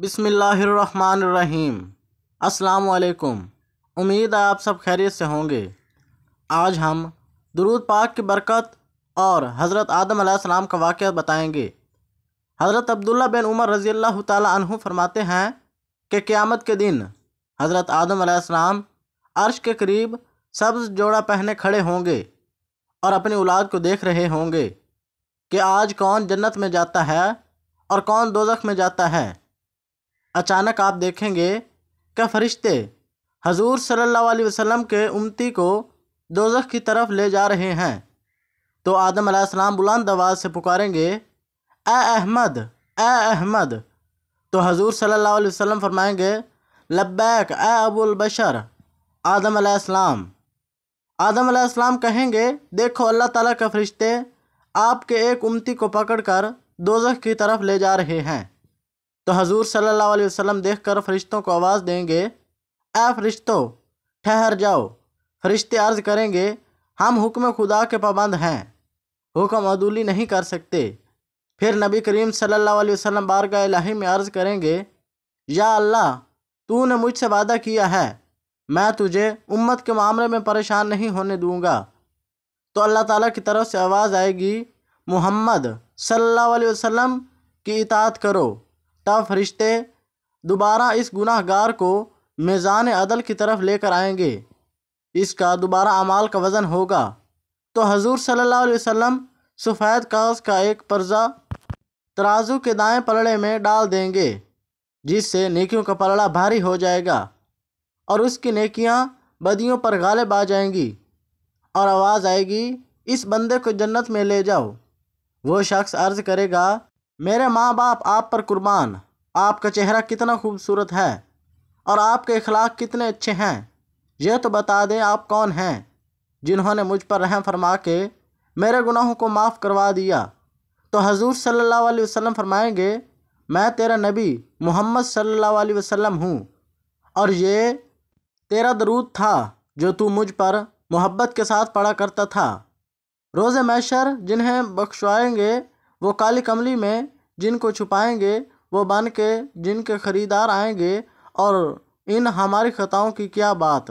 बिसमीम् अस्सलाम उम्मीद है आप सब खैरियत से होंगे आज हम दरूद पाक की बरकत और हज़रत आदम सलाम का वाक़ बताएंगे हज़रत अब्दुल्ला बिन उमर रज़ी अल्लाह फरमाते हैं कि क़्यामत के दिन हज़रत आदम सलाम अर्श के करीब सब्ज़ जोड़ा पहने खड़े होंगे और अपनी औलाद को देख रहे होंगे कि आज कौन जन्नत में जाता है और कौन दोजख में जाता है अचानक आप देखेंगे क्या फरिश्ते हजूर सल्लल्लाहु अलैहि वसल्लम के उमती को दोजख की तरफ ले जा रहे हैं तो आदम आसमाम बुलंद आवाज़ से पुकारेंगे ए अहमद ए अहमद तो हजूर सल्लल्लाहु अलैहि वसल्लम फरमाएंगे लब्बैक ए अबुलबशर बशर आदम आदम कहेंगे देखो अल्लाह ताला के फरिश्ते आपके एक उमती को पकड़कर दोजख की तरफ ले जा रहे हैं तो हजूर सल्लल्लाहु अलैहि वसल्लम देखकर फरिश्तों को आवाज़ देंगे ए फरिश्तों ठहर जाओ फरिश्ते अर्ज़ करेंगे हम हुक्म खुदा के पाबंद हैं हुक्म अदूली नहीं कर सकते फिर नबी करीम सल्ला वसम वसल्लम लाही में अर्ज़ करेंगे या अल्लाह तूने मुझसे वादा किया है मैं तुझे उम्मत के मामले में परेशान नहीं होने दूंगा तो अल्लाह ताला की तरफ से आवाज़ आएगी मोहम्मद सल्लल्लाहु अलैहि वसल्लम की इतात करो ता फरिश्ते दोबारा इस गुनाहगार को मेज़ान अदल की तरफ लेकर आएंगे इसका दोबारा अमाल का वज़न होगा तो हजूर सल्लल्लाहु अलैहि वसल्लम सफ़ेद कागज़ का एक पर्जा तराजू के दाएं पलड़े में डाल देंगे जिससे नेकियों का पलड़ा भारी हो जाएगा और उसकी नेकियां बदियों पर गालिब आ जाएंगी और आवाज़ आएगी इस बंदे को जन्नत में ले जाओ वो शख्स अर्ज़ करेगा मेरे माँ बाप आप पर कुर्बान आपका चेहरा कितना खूबसूरत है और आपके अखलाक कितने अच्छे हैं यह तो बता दें आप कौन हैं जिन्होंने मुझ पर रहम फरमा के मेरे गुनाहों को माफ़ करवा दिया तो हजूर सल्लल्लाहु अलैहि वसल्लम फरमाएंगे मैं तेरा नबी मोहम्मद सल्लल्लाहु अलैहि वसल्लम हूँ और ये तेरा दरूद था जो तू मुझ पर मोहब्बत के साथ पढ़ा करता था रोज़ मैशर जिन्हें बख्शवाएंगे वो काली कमली में जिनको छुपाएंगे वो बन के जिनके खरीदार आएंगे और इन हमारी खताओं की क्या बात